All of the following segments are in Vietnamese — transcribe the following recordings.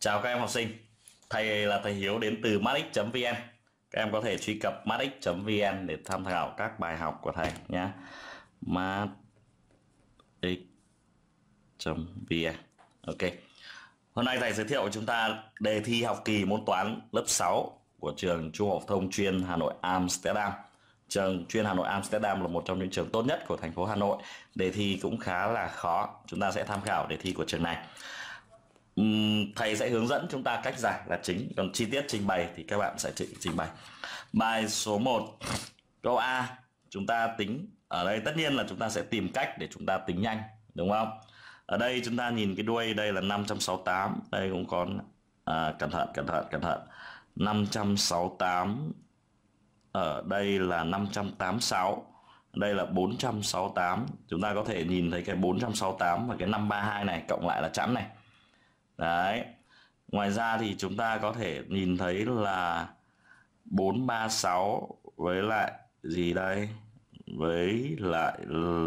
Chào các em học sinh, thầy là thầy Hiếu đến từ matix.vn Các em có thể truy cập matix.vn để tham khảo các bài học của thầy nhé matix.vn Ok Hôm nay thầy giới thiệu chúng ta đề thi học kỳ môn toán lớp 6 của trường Trung học thông chuyên Hà Nội Amsterdam Trường chuyên Hà Nội Amsterdam là một trong những trường tốt nhất của thành phố Hà Nội Đề thi cũng khá là khó Chúng ta sẽ tham khảo đề thi của trường này thầy sẽ hướng dẫn chúng ta cách giải là chính còn chi tiết trình bày thì các bạn sẽ trình, bày bài số 1 câu A chúng ta tính ở đây tất nhiên là chúng ta sẽ tìm cách để chúng ta tính nhanh đúng không ở đây chúng ta nhìn cái đuôi đây là 568 đây cũng còn à, cẩn thận cẩn thận cẩn thận 568 ở đây là 586 đây là 468 chúng ta có thể nhìn thấy cái 468 và cái 532 này cộng lại là chẵn này đấy ngoài ra thì chúng ta có thể nhìn thấy là 436 với lại gì đây với lại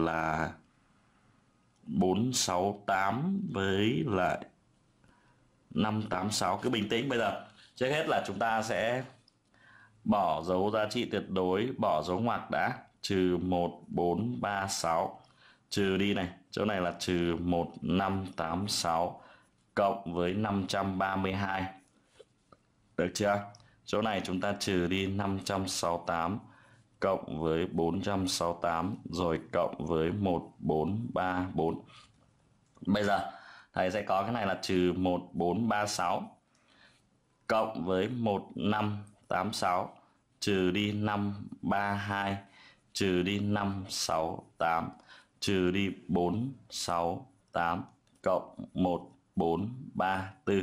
là 468 với lại 586 cứ bình tĩnh bây giờ trước hết là chúng ta sẽ bỏ dấu giá trị tuyệt đối bỏ dấu ngoặc đã trừ 1436 trừ đi này chỗ này là trừ 1586 cộng với 532. Được chưa? Chỗ này chúng ta trừ đi 568 cộng với 468 rồi cộng với 1434. Bây giờ thầy sẽ có cái này là trừ 1436 cộng với 1586 trừ đi 532 trừ đi 568 trừ đi 468 cộng 1 4 3 4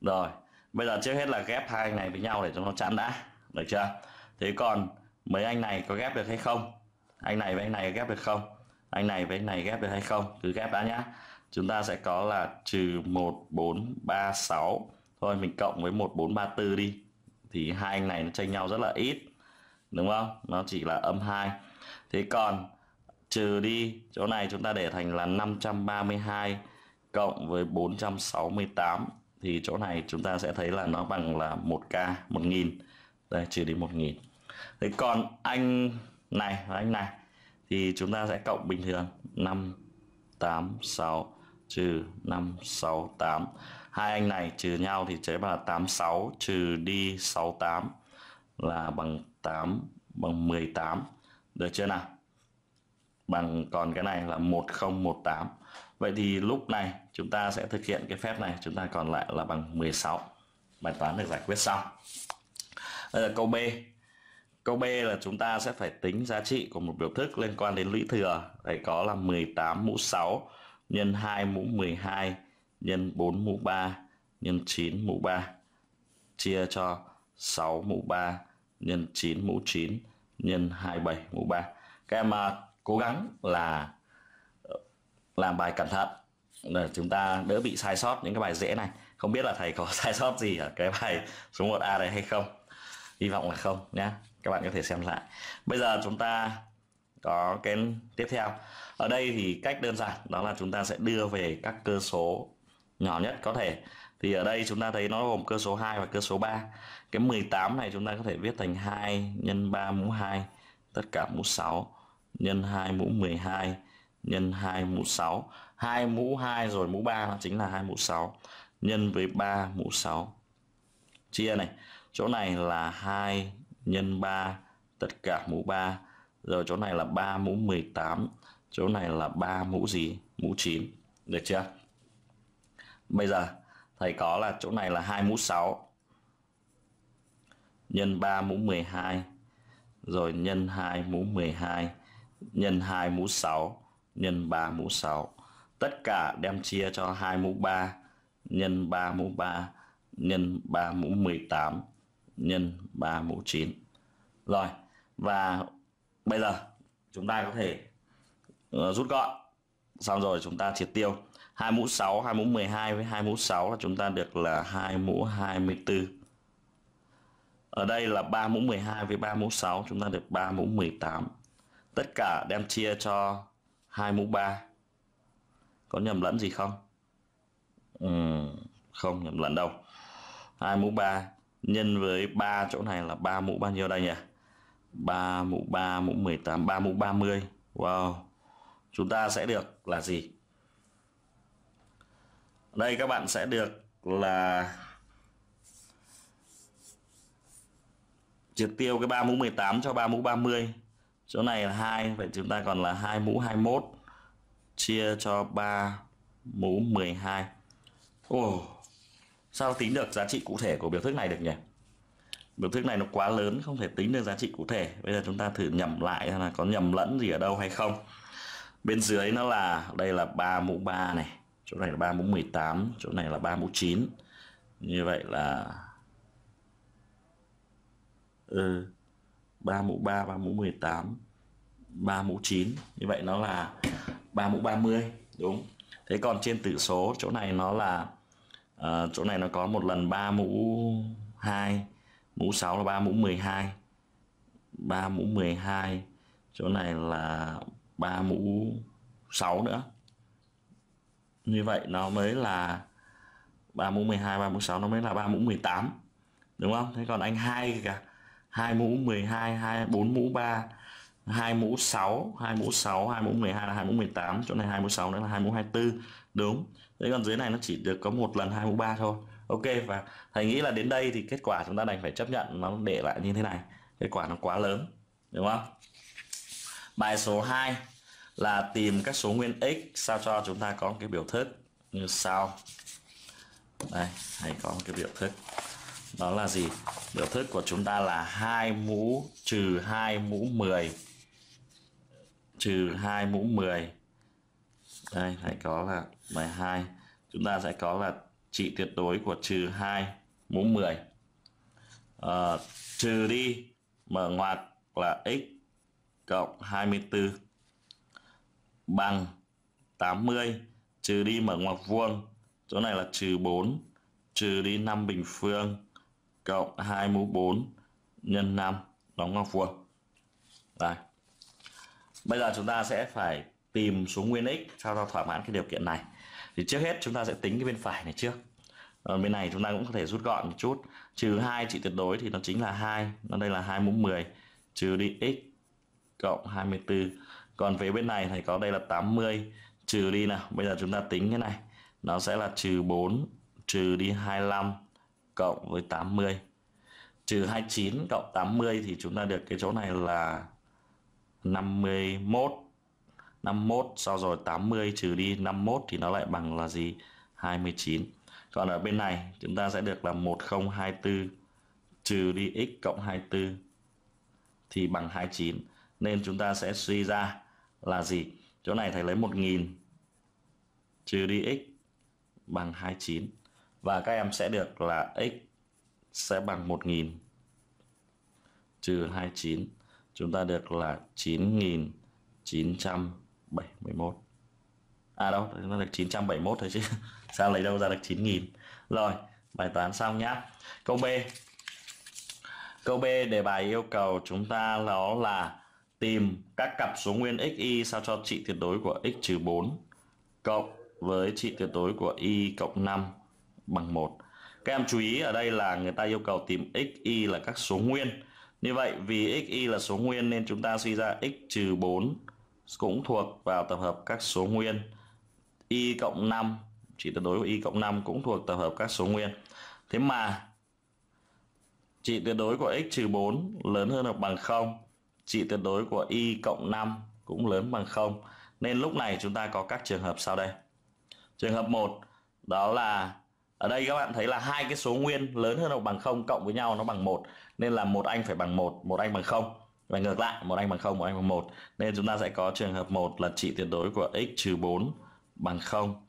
rồi bây giờ trước hết là ghép hai này với nhau để cho nó chẵn đã được chưa thế còn mấy anh này có ghép được hay không anh này với anh này ghép được không anh này với anh này ghép được hay không cứ ghép đã nhá chúng ta sẽ có là trừ 1436 thôi mình cộng với 1434 đi thì hai anh này nó chênh nhau rất là ít đúng không nó chỉ là âm 2 thế còn trừ đi chỗ này chúng ta để thành là 532 cộng với 468 thì chỗ này chúng ta sẽ thấy là nó bằng là 1k 1000 đây trừ đi 1000 thế còn anh này và anh này thì chúng ta sẽ cộng bình thường 586 trừ 568 hai anh này trừ nhau thì chế là 86 trừ đi 68 là bằng 8 bằng 18 được chưa nào bằng còn cái này là 1018 Vậy thì lúc này chúng ta sẽ thực hiện cái phép này chúng ta còn lại là bằng 16 bài toán được giải quyết xong. Đây là câu B. Câu B là chúng ta sẽ phải tính giá trị của một biểu thức liên quan đến lũy thừa. Đấy có là 18 mũ 6 nhân 2 mũ 12 nhân 4 mũ 3 nhân 9 mũ 3 chia cho 6 mũ 3 nhân 9 mũ 9 nhân 27 mũ 3. Các em à, cố gắng là làm bài cẩn thận để chúng ta đỡ bị sai sót những cái bài dễ này không biết là thầy có sai sót gì ở cái bài số 1A này hay không hy vọng là không nhé các bạn có thể xem lại bây giờ chúng ta có cái tiếp theo ở đây thì cách đơn giản đó là chúng ta sẽ đưa về các cơ số nhỏ nhất có thể thì ở đây chúng ta thấy nó gồm cơ số 2 và cơ số 3 cái 18 này chúng ta có thể viết thành 2 nhân 3 mũ 2 tất cả mũ 6 nhân 2 mũ 12 nhân 2 mũ 6. 2 mũ 2 rồi mũ 3 nó chính là 2 mũ 6 nhân với 3 mũ 6. Chia này, chỗ này là 2 nhân 3 tất cả mũ 3. Rồi chỗ này là 3 mũ 18, chỗ này là 3 mũ gì? Mũ 9. Được chưa? Bây giờ thầy có là chỗ này là 2 mũ 6 nhân 3 mũ 12 rồi nhân 2 mũ 12 nhân 2 mũ 6 nhân 3 mũ 6. Tất cả đem chia cho 2 mũ 3 nhân 3 mũ 3 nhân 3 mũ 18 nhân 3 mũ 9. Rồi, và bây giờ chúng ta có thể ờ, rút gọn. Xong rồi chúng ta triệt tiêu. 2 mũ 6, 2 mũ 12 với 2 mũ 6 là chúng ta được là 2 mũ 24. Ở đây là 3 mũ 12 với 3 mũ 6 chúng ta được 3 mũ 18. Tất cả đem chia cho 2 mũ 3 có nhầm lẫn gì không ừ, không nhầm lẫn đâu 2 mũ 3 nhân với 3 chỗ này là 3 mũ bao nhiêu đây nhỉ 3 mũ 3 mũ 18 3 mũ 30 wow chúng ta sẽ được là gì đây các bạn sẽ được là triệt tiêu cái 3 mũ 18 cho 3 mũ 30 chỗ này là 2 vậy chúng ta còn là 2 mũ 21 chia cho 3 mũ 12 Ồ oh, sao tính được giá trị cụ thể của biểu thức này được nhỉ biểu thức này nó quá lớn không thể tính được giá trị cụ thể bây giờ chúng ta thử nhầm lại là có nhầm lẫn gì ở đâu hay không bên dưới nó là đây là 3 mũ 3 này chỗ này là 3 mũ 18 chỗ này là 3 mũ 9 như vậy là ừ, 3 mũ 3 và mũ 18 3 mũ 9 như vậy nó là 3 mũ 30 đúng thế còn trên tử số chỗ này nó là uh, chỗ này nó có một lần 3 mũ 2 mũ 6 là 3 mũ 12 3 mũ 12 chỗ này là 3 mũ 6 nữa như vậy nó mới là 3 mũ 12 3 mũ 6 nó mới là 3 mũ 18 đúng không thế còn anh hai kìa 2 mũ 12 2 4 mũ 3 2 mũ 6 2 mũ 6 2 mũ 12 là 2 mũ 18 chỗ này 2 mũ 6 nữa là 2 mũ 24 đúng thế còn dưới này nó chỉ được có một lần 2 mũ 3 thôi ok và thầy nghĩ là đến đây thì kết quả chúng ta đành phải chấp nhận nó để lại như thế này kết quả nó quá lớn đúng không bài số 2 là tìm các số nguyên x sao cho chúng ta có cái biểu thức như sau đây thầy có một cái biểu thức đó là gì biểu thức của chúng ta là hai mũ trừ hai mũ 10 trừ hai mũ 10 đây phải có là 12 chúng ta sẽ có là trị tuyệt đối của trừ 2 mũ 10 à, ờ, trừ đi mở ngoặc là x cộng 24 bằng 80 trừ đi mở ngoặc vuông chỗ này là trừ 4 trừ đi 5 bình phương cộng mũ 24 nhân 5 đóng ngoặc vuông. Đây. Bây giờ chúng ta sẽ phải tìm số nguyên x sao cho thỏa mãn cái điều kiện này. Thì trước hết chúng ta sẽ tính cái bên phải này trước. Ở ờ, bên này chúng ta cũng có thể rút gọn một chút. Trừ 2 trị tuyệt đối thì nó chính là 2. Nó đây là 2 mũ 10 trừ đi x cộng 24. Còn về bên này thì có đây là 80 trừ đi nào. Bây giờ chúng ta tính cái này. Nó sẽ là trừ 4 trừ đi 25 cộng với 80 trừ 29 cộng 80 thì chúng ta được cái chỗ này là 51 51 sau rồi 80 trừ đi 51 thì nó lại bằng là gì 29 còn ở bên này chúng ta sẽ được là 1024 trừ đi x cộng 24 thì bằng 29 nên chúng ta sẽ suy ra là gì chỗ này thầy lấy 1000 trừ đi x bằng 29 và các em sẽ được là x sẽ bằng 1000 trừ 29 chúng ta được là 9971 à đâu chúng ta được 971 thôi chứ sao lấy đâu ra được 9000 rồi bài toán xong nhá câu B câu B đề bài yêu cầu chúng ta đó là tìm các cặp số nguyên x y sao cho trị tuyệt đối của x trừ 4 cộng với trị tuyệt đối của y cộng 5 bằng 1. Các em chú ý ở đây là người ta yêu cầu tìm x, y là các số nguyên. Như vậy vì x, y là số nguyên nên chúng ta suy ra x trừ 4 cũng thuộc vào tập hợp các số nguyên. Y cộng 5, chỉ tuyệt đối của Y cộng 5 cũng thuộc tập hợp các số nguyên. Thế mà trị tuyệt đối của x trừ 4 lớn hơn hoặc bằng 0. Trị tuyệt đối của y cộng 5 cũng lớn bằng 0. Nên lúc này chúng ta có các trường hợp sau đây. Trường hợp 1 đó là ở đây các bạn thấy là hai cái số nguyên lớn hơn hoặc bằng không cộng với nhau nó bằng một nên là một anh phải bằng một một anh bằng không và ngược lại một anh bằng không một anh bằng một nên chúng ta sẽ có trường hợp một là trị tuyệt đối của x trừ bốn bằng không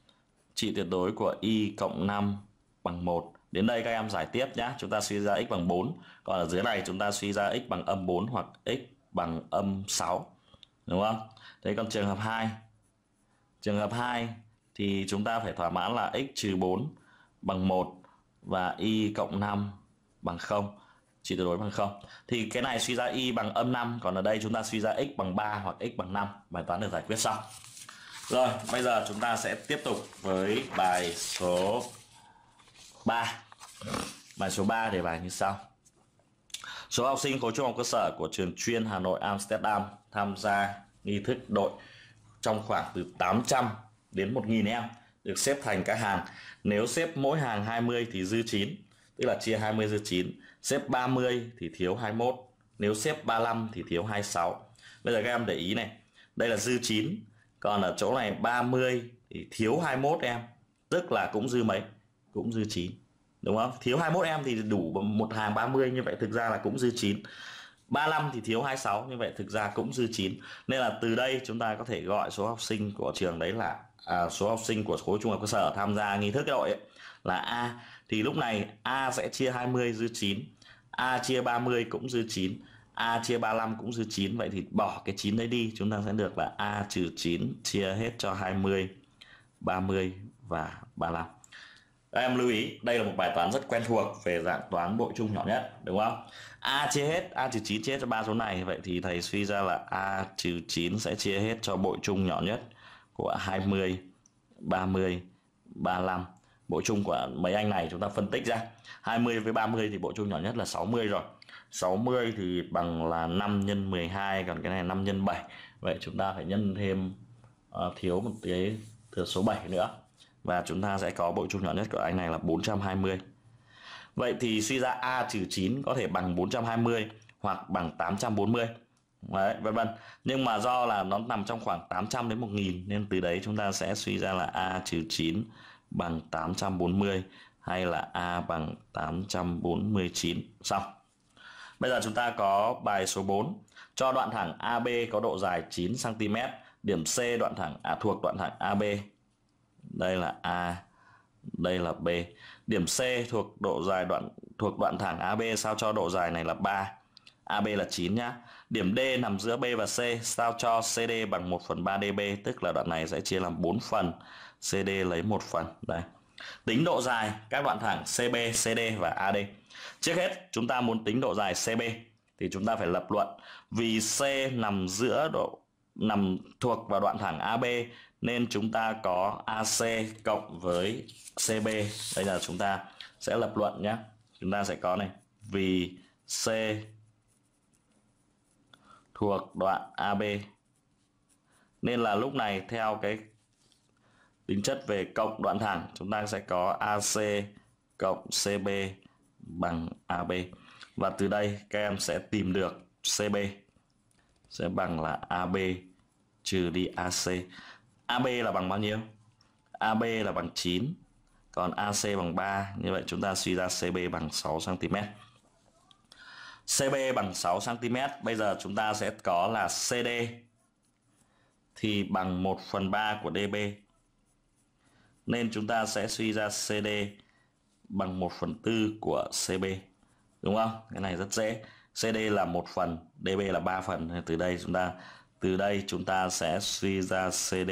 trị tuyệt đối của y cộng năm bằng một đến đây các em giải tiếp nhé chúng ta suy ra x bằng bốn còn ở dưới này chúng ta suy ra x bằng âm bốn hoặc x bằng âm sáu đúng không thế còn trường hợp 2 trường hợp 2 thì chúng ta phải thỏa mãn là x trừ bốn bằng 1 và y cộng 5 bằng 0 chỉ tuyệt đối bằng 0 thì cái này suy ra y bằng âm 5 còn ở đây chúng ta suy ra x bằng 3 hoặc x bằng 5 bài toán được giải quyết xong rồi bây giờ chúng ta sẽ tiếp tục với bài số 3 bài số 3 để bài như sau số học sinh khối trung học cơ sở của trường chuyên Hà Nội Amsterdam tham gia nghi thức đội trong khoảng từ 800 đến 1.000 em được xếp thành các hàng nếu xếp mỗi hàng 20 thì dư 9 tức là chia 20 dư 9 xếp 30 thì thiếu 21 nếu xếp 35 thì thiếu 26 bây giờ các em để ý này đây là dư 9 còn ở chỗ này 30 thì thiếu 21 em tức là cũng dư mấy cũng dư 9 đúng không thiếu 21 em thì đủ một hàng 30 như vậy thực ra là cũng dư 9 35 thì thiếu 26 như vậy thực ra cũng dư 9 nên là từ đây chúng ta có thể gọi số học sinh của trường đấy là à, số học sinh của khối trung học cơ sở tham gia nghi thức cái đội ấy, là A thì lúc này A sẽ chia 20 dư 9 A chia 30 cũng dư 9 A chia 35 cũng dư 9 Vậy thì bỏ cái 9 đấy đi Chúng ta sẽ được là A trừ 9 chia hết cho 20 30 và 35 em lưu ý đây là một bài toán rất quen thuộc về dạng toán bội chung nhỏ nhất đúng không a chia hết a trừ 9 chia hết cho ba số này vậy thì thầy suy ra là a trừ 9 sẽ chia hết cho bội chung nhỏ nhất của 20, 30, 35. Bộ chung của mấy anh này chúng ta phân tích ra. 20 với 30 thì bộ chung nhỏ nhất là 60 rồi. 60 thì bằng là 5 x 12 còn cái này 5 x 7. Vậy chúng ta phải nhân thêm uh, thiếu một cái thừa số 7 nữa và chúng ta sẽ có bộ chung nhỏ nhất của anh này là 420. Vậy thì suy ra A trừ 9 có thể bằng 420 hoặc bằng 840 đấy vân vân nhưng mà do là nó nằm trong khoảng 800 đến 1000 nên từ đấy chúng ta sẽ suy ra là a trừ 9 bằng 840 hay là a bằng 849 xong bây giờ chúng ta có bài số 4 cho đoạn thẳng AB có độ dài 9 cm điểm C đoạn thẳng à thuộc đoạn thẳng AB đây là A đây là B điểm C thuộc độ dài đoạn thuộc đoạn thẳng AB sao cho độ dài này là 3 AB là 9 nhá Điểm D nằm giữa B và C, sao cho CD bằng 1 phần 3 dB, tức là đoạn này sẽ chia làm 4 phần, CD lấy 1 phần. Đây. Tính độ dài các đoạn thẳng CB, CD và AD. Trước hết, chúng ta muốn tính độ dài CB thì chúng ta phải lập luận vì C nằm giữa độ nằm thuộc vào đoạn thẳng AB nên chúng ta có AC cộng với CB. Đây là chúng ta sẽ lập luận nhé. Chúng ta sẽ có này vì C thuộc đoạn AB. Nên là lúc này theo cái tính chất về cộng đoạn thẳng chúng ta sẽ có AC cộng CB bằng AB. Và từ đây các em sẽ tìm được CB sẽ bằng là AB trừ đi AC. AB là bằng bao nhiêu? AB là bằng 9, còn AC bằng 3, như vậy chúng ta suy ra CB bằng 6 cm. CB bằng 6 cm bây giờ chúng ta sẽ có là CD thì bằng 1 phần 3 của DB nên chúng ta sẽ suy ra CD bằng 1 phần 4 của CB đúng không cái này rất dễ CD là 1 phần DB là 3 phần từ đây chúng ta từ đây chúng ta sẽ suy ra CD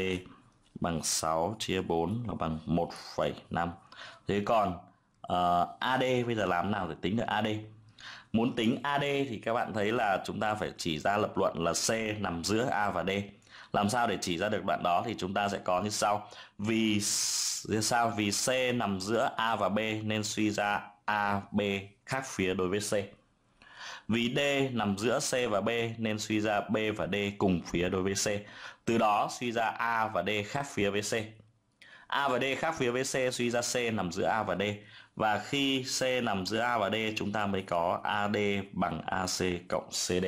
bằng 6 chia 4 là bằng 1,5 thế còn uh, ờ, AD bây giờ làm nào để tính được AD Muốn tính AD thì các bạn thấy là chúng ta phải chỉ ra lập luận là C nằm giữa A và D. Làm sao để chỉ ra được đoạn đó thì chúng ta sẽ có như sau. Vì sao vì C nằm giữa A và B nên suy ra A B khác phía đối với C. Vì D nằm giữa C và B nên suy ra B và D cùng phía đối với C. Từ đó suy ra A và D khác phía với C. A và D khác phía với C suy ra C nằm giữa A và D và khi C nằm giữa A và D chúng ta mới có AD bằng AC cộng CD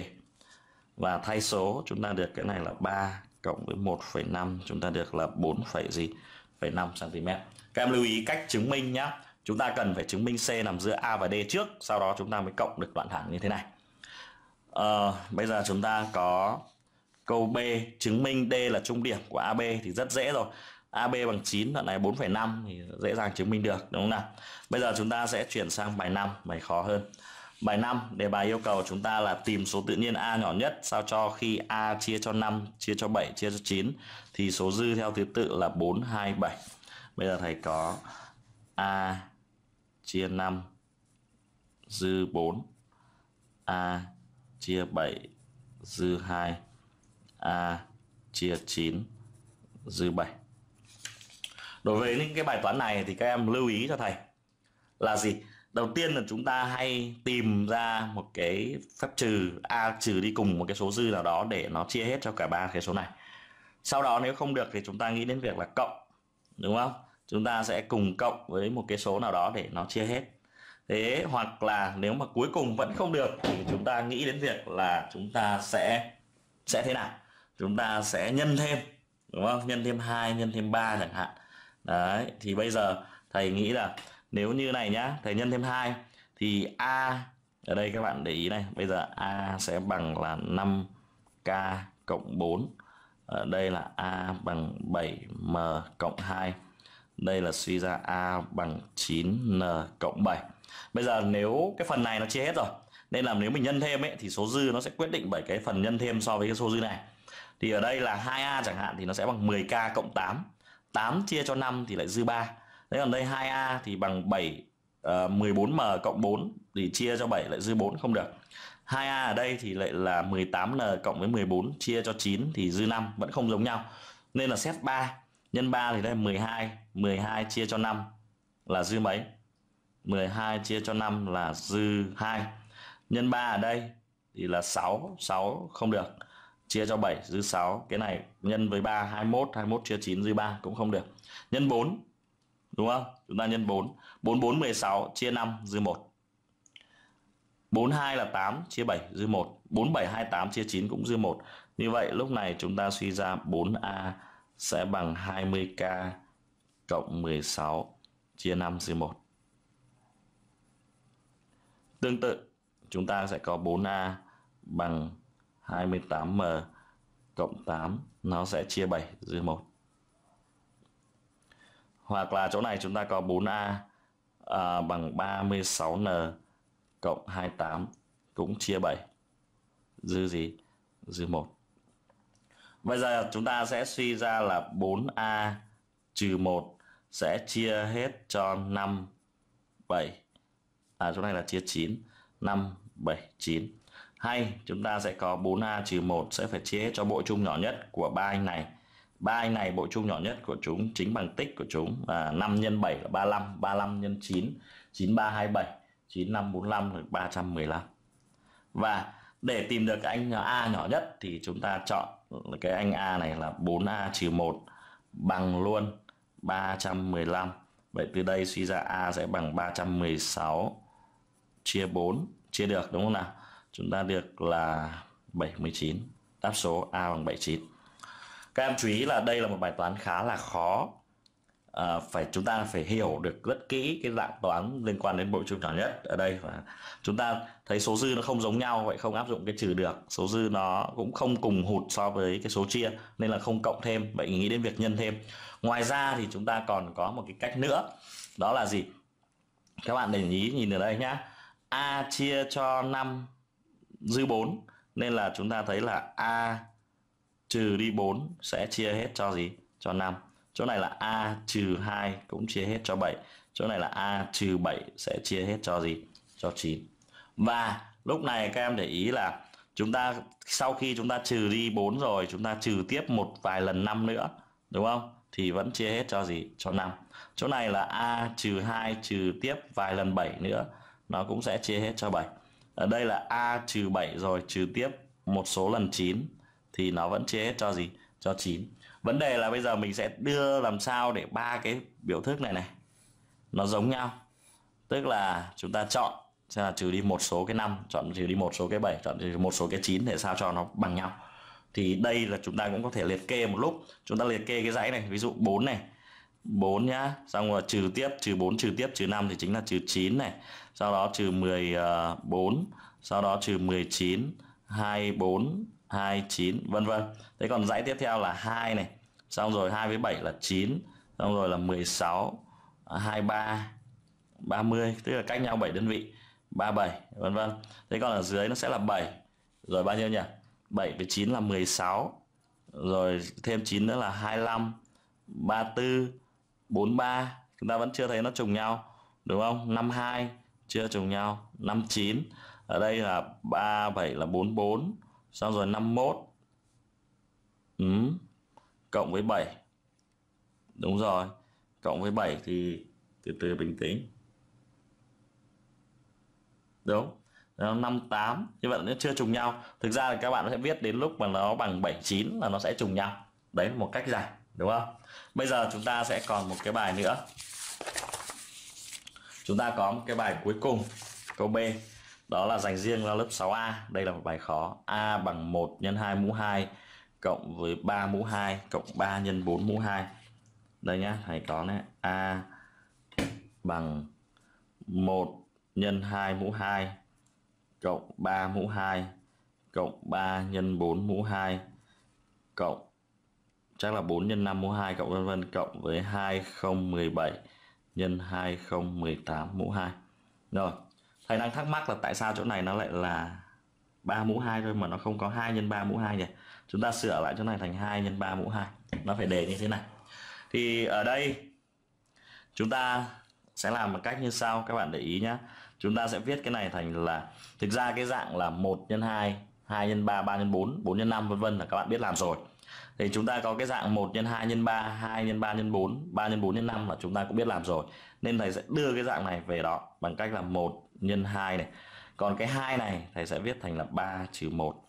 và thay số chúng ta được cái này là 3 cộng với 1,5 chúng ta được là 4, gì 5 cm các em lưu ý cách chứng minh nhé chúng ta cần phải chứng minh C nằm giữa A và D trước sau đó chúng ta mới cộng được đoạn thẳng như thế này à, bây giờ chúng ta có câu B chứng minh D là trung điểm của AB thì rất dễ rồi AB bằng 9 đoạn này 4,5 thì dễ dàng chứng minh được đúng không nào bây giờ chúng ta sẽ chuyển sang bài 5 bài khó hơn Bài 5 đề bài yêu cầu chúng ta là tìm số tự nhiên A nhỏ nhất sao cho khi A chia cho 5, chia cho 7, chia cho 9 thì số dư theo thứ tự là 4, 2, 7. Bây giờ thầy có A chia 5 dư 4, A chia 7 dư 2, A chia 9 dư 7 đối với những cái bài toán này thì các em lưu ý cho thầy là gì đầu tiên là chúng ta hay tìm ra một cái phép trừ a trừ đi cùng một cái số dư nào đó để nó chia hết cho cả ba cái số này sau đó nếu không được thì chúng ta nghĩ đến việc là cộng đúng không chúng ta sẽ cùng cộng với một cái số nào đó để nó chia hết thế hoặc là nếu mà cuối cùng vẫn không được thì chúng ta nghĩ đến việc là chúng ta sẽ sẽ thế nào chúng ta sẽ nhân thêm đúng không nhân thêm 2 nhân thêm 3 chẳng hạn đấy thì bây giờ thầy nghĩ là nếu như này nhá thầy nhân thêm hai thì a ở đây các bạn để ý này bây giờ a sẽ bằng là 5k cộng 4 ở đây là a bằng 7m cộng 2 đây là suy ra a bằng 9n cộng 7 bây giờ nếu cái phần này nó chia hết rồi nên là nếu mình nhân thêm ấy thì số dư nó sẽ quyết định bởi cái phần nhân thêm so với cái số dư này thì ở đây là 2a chẳng hạn thì nó sẽ bằng 10k cộng 8 8 chia cho 5 thì lại dư 3 thế còn đây 2A thì bằng 7 uh, 14M cộng 4 thì chia cho 7 lại dư 4 không được 2A ở đây thì lại là 18N cộng với 14 chia cho 9 thì dư 5 vẫn không giống nhau nên là xét 3 nhân 3 thì đây 12 12 chia cho 5 là dư mấy 12 chia cho 5 là dư 2 nhân 3 ở đây thì là 6 6 không được chia cho 7 dư 6 cái này nhân với 3 21 21 chia 9 dư 3 cũng không được nhân 4 đúng không chúng ta nhân 4 44 16 chia 5 dư 1 42 là 8 chia 7 dư 1 47 28 chia 9 cũng dư 1 như vậy lúc này chúng ta suy ra 4A sẽ bằng 20K cộng 16 chia 5 dư 1 tương tự chúng ta sẽ có 4A bằng 28m cộng 8 nó sẽ chia 7 dư 1. Hoặc là chỗ này chúng ta có 4A à, bằng 36N cộng 28 cũng chia 7 dư gì? Dư 1. Bây giờ chúng ta sẽ suy ra là 4A trừ 1 sẽ chia hết cho 5, 7. À chỗ này là chia 9. 5, 7, 9 hay chúng ta sẽ có 4A trừ 1 sẽ phải chia hết cho bộ chung nhỏ nhất của ba anh này. Ba anh này bộ chung nhỏ nhất của chúng chính bằng tích của chúng là 5 x 7 là 35, 35 x 9 9327, 9545 là 315. Và để tìm được cái anh A nhỏ nhất thì chúng ta chọn cái anh A này là 4A trừ 1 bằng luôn 315. Vậy từ đây suy ra A sẽ bằng 316 chia 4 chia được đúng không nào? chúng ta được là 79 đáp số A bằng 79 các em chú ý là đây là một bài toán khá là khó à, phải chúng ta phải hiểu được rất kỹ cái dạng toán liên quan đến bộ chung nhỏ nhất ở đây và chúng ta thấy số dư nó không giống nhau vậy không áp dụng cái trừ được số dư nó cũng không cùng hụt so với cái số chia nên là không cộng thêm vậy nghĩ đến việc nhân thêm ngoài ra thì chúng ta còn có một cái cách nữa đó là gì các bạn để ý nhìn ở đây nhá a chia cho 5 dư 4 nên là chúng ta thấy là a trừ đi 4 sẽ chia hết cho gì? Cho 5. Chỗ này là a trừ 2 cũng chia hết cho 7. Chỗ này là a trừ 7 sẽ chia hết cho gì? Cho 9. Và lúc này các em để ý là chúng ta sau khi chúng ta trừ đi 4 rồi chúng ta trừ tiếp một vài lần 5 nữa đúng không? Thì vẫn chia hết cho gì? Cho 5. Chỗ này là a trừ 2 trừ tiếp vài lần 7 nữa nó cũng sẽ chia hết cho 7 ở đây là a trừ 7 rồi trừ tiếp một số lần 9 thì nó vẫn chia hết cho gì cho 9 vấn đề là bây giờ mình sẽ đưa làm sao để ba cái biểu thức này này nó giống nhau tức là chúng ta chọn sẽ là trừ đi một số cái năm chọn trừ đi một số cái 7 chọn trừ một số cái 9 để sao cho nó bằng nhau thì đây là chúng ta cũng có thể liệt kê một lúc chúng ta liệt kê cái dãy này ví dụ 4 này 4 nhá xong rồi trừ tiếp trừ 4 trừ tiếp trừ 5 thì chính là trừ 9 này sau đó trừ 14 à, sau đó trừ 19 24 29 vân vân thế còn dãy tiếp theo là 2 này xong rồi 2 với 7 là 9 xong rồi là 16 23 30 tức là cách nhau 7 đơn vị 37 vân vân thế còn ở dưới nó sẽ là 7 rồi bao nhiêu nhỉ 7 với 9 là 16 rồi thêm 9 nữa là 25 34 43 chúng ta vẫn chưa thấy nó trùng nhau đúng không 52 chia trùng nhau 59 ở đây là 37 là 44 xong rồi 51 ừ. cộng với 7 đúng rồi cộng với 7 thì từ từ bình tĩnh đúng nó 58 như vậy nó chưa trùng nhau thực ra là các bạn sẽ viết đến lúc mà nó bằng 79 là nó sẽ trùng nhau đấy một cách dài đúng không bây giờ chúng ta sẽ còn một cái bài nữa chúng ta có một cái bài cuối cùng câu B đó là dành riêng cho lớp 6A đây là một bài khó A bằng 1 nhân 2 mũ 2 cộng với 3 mũ 2 cộng 3 nhân 4 mũ 2 đây nhá thầy có này A bằng 1 nhân 2 mũ 2 cộng 3 mũ 2 cộng 3 nhân 4 mũ 2 cộng chắc là 4 nhân 5 mũ 2 cộng vân vân cộng với 2017 nhân 2018 mũ 2 rồi thầy đang thắc mắc là tại sao chỗ này nó lại là 3 mũ 2 thôi mà nó không có 2 nhân 3 mũ 2 nhỉ chúng ta sửa lại chỗ này thành 2 nhân 3 mũ 2 nó phải để như thế này thì ở đây chúng ta sẽ làm một cách như sau các bạn để ý nhé chúng ta sẽ viết cái này thành là thực ra cái dạng là 1 nhân 2 2 nhân 3 3 nhân 4 4 nhân 5 vân vân là các bạn biết làm rồi thì chúng ta có cái dạng 1 nhân 2 nhân 3 2 nhân 3 nhân 4 3 nhân 4 nhân 5 là chúng ta cũng biết làm rồi nên thầy sẽ đưa cái dạng này về đó bằng cách là 1 nhân 2 này còn cái hai này thầy sẽ viết thành là 3 trừ 1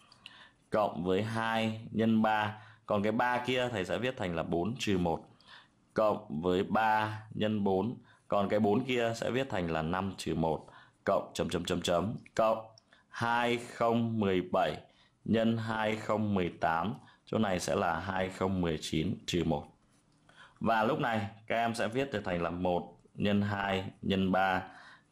cộng với 2 nhân 3 còn cái 3 kia thầy sẽ viết thành là 4 trừ 1 cộng với 3 nhân 4 còn cái 4 kia sẽ viết thành là 5 trừ 1 cộng chấm chấm chấm chấm cộng 2017 nhân 2018 chỗ này sẽ là 2019 trừ 1 và lúc này các em sẽ viết được thành là 1 nhân 2 nhân 3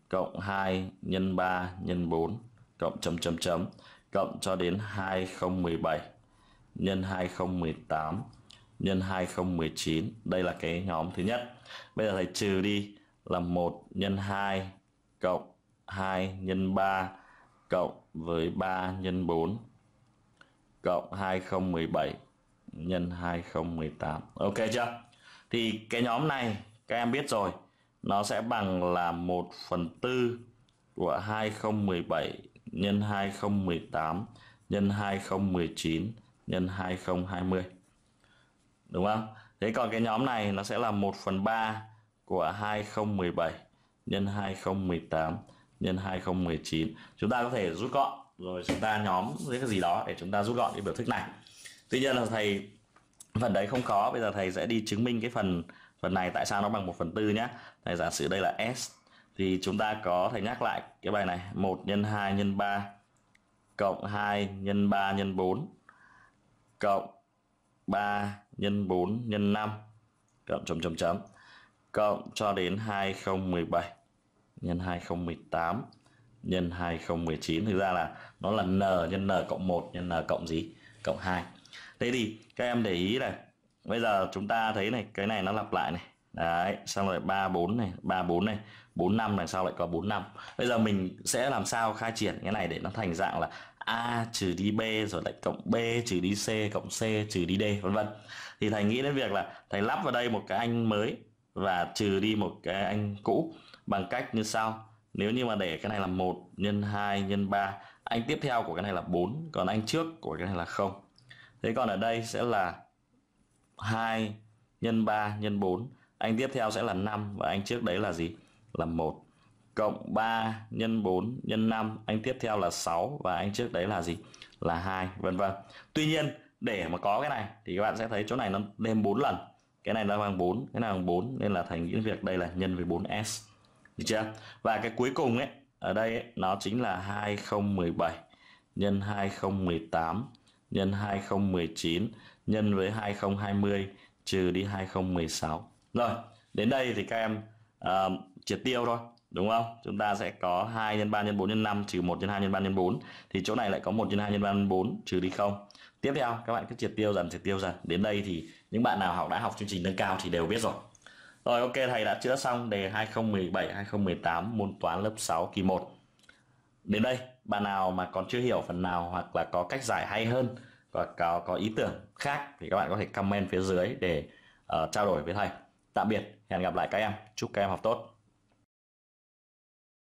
cộng 2 nhân 3 nhân 4 cộng chấm chấm chấm cộng cho đến 2017 nhân 2018 nhân 2019 đây là cái nhóm thứ nhất bây giờ thầy trừ đi là 1 nhân 2 cộng 2 nhân 3 cộng với 3 nhân 4 cộng 2017 nhân 2018 ok chưa thì cái nhóm này các em biết rồi nó sẽ bằng là 1 phần tư của 2017 nhân 2018 nhân 2019 nhân 2020 đúng không thế còn cái nhóm này nó sẽ là 1 phần 3 của 2017 nhân 2018 nhân 2019 chúng ta có thể rút gọn rồi chúng ta nhóm những cái gì đó để chúng ta rút gọn cái biểu thức này tuy nhiên là thầy phần đấy không có bây giờ thầy sẽ đi chứng minh cái phần phần này tại sao nó bằng 1 phần tư nhé thầy giả sử đây là s thì chúng ta có thầy nhắc lại cái bài này 1 nhân 2 nhân 3 cộng 2 nhân 3 nhân 4 cộng 3 nhân 4 nhân 5 cộng chấm chấm chấm cộng cho đến 2017 nhân 2018 nhân 2019 thực ra là nó là n nhân n cộng 1 nhân n cộng gì cộng 2 thế thì các em để ý này bây giờ chúng ta thấy này cái này nó lặp lại này đấy xong rồi 34 này 34 này 45 này sau lại có 45 bây giờ mình sẽ làm sao khai triển cái này để nó thành dạng là a trừ đi b rồi lại cộng b trừ đi c cộng c trừ đi d vân vân thì thầy nghĩ đến việc là thầy lắp vào đây một cái anh mới và trừ đi một cái anh cũ bằng cách như sau nếu như mà để cái này là 1 nhân 2 nhân 3 anh tiếp theo của cái này là 4 còn anh trước của cái này là 0 thế còn ở đây sẽ là 2 nhân 3 nhân 4 anh tiếp theo sẽ là 5 và anh trước đấy là gì là 1 cộng 3 nhân 4 nhân 5 anh tiếp theo là 6 và anh trước đấy là gì là 2 vân vân Tuy nhiên để mà có cái này thì các bạn sẽ thấy chỗ này nó đem 4 lần cái này nó bằng 4 cái này bằng 4 nên là thành những việc đây là nhân với 4s được chưa? Và cái cuối cùng ấy, ở đây ấy, nó chính là 2017 nhân 2018 nhân 2019 nhân với 2020 trừ đi 2016. Rồi, đến đây thì các em uh, triệt tiêu thôi, đúng không? Chúng ta sẽ có 2 nhân 3 nhân 4 nhân 5 trừ 1 nhân 2 nhân 3 nhân 4 thì chỗ này lại có 1 nhân 2 nhân 3 nhân 4 trừ đi 0. Tiếp theo các bạn cứ triệt tiêu dần triệt tiêu dần. Đến đây thì những bạn nào học đã học chương trình nâng cao thì đều biết rồi. Rồi ok thầy đã chữa xong đề 2017 2018 môn toán lớp 6 kỳ 1. Đến đây, bạn nào mà còn chưa hiểu phần nào hoặc là có cách giải hay hơn và có có ý tưởng khác thì các bạn có thể comment phía dưới để uh, trao đổi với thầy. Tạm biệt, hẹn gặp lại các em. Chúc các em học tốt.